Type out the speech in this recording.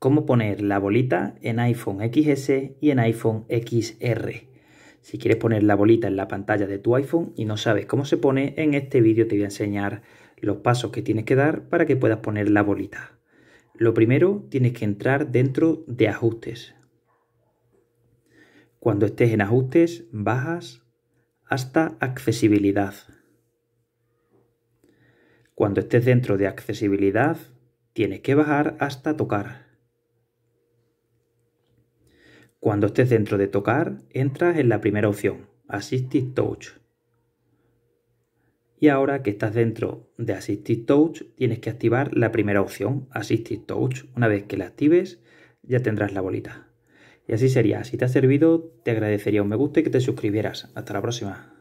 cómo poner la bolita en iPhone XS y en iPhone XR. Si quieres poner la bolita en la pantalla de tu iPhone y no sabes cómo se pone, en este vídeo te voy a enseñar los pasos que tienes que dar para que puedas poner la bolita. Lo primero, tienes que entrar dentro de ajustes. Cuando estés en ajustes, bajas hasta accesibilidad. Cuando estés dentro de accesibilidad, tienes que bajar hasta tocar. Cuando estés dentro de tocar, entras en la primera opción, Assistive Touch. Y ahora que estás dentro de Assistive Touch, tienes que activar la primera opción, Assistive Touch. Una vez que la actives, ya tendrás la bolita. Y así sería. Si te ha servido, te agradecería un me gusta y que te suscribieras. Hasta la próxima.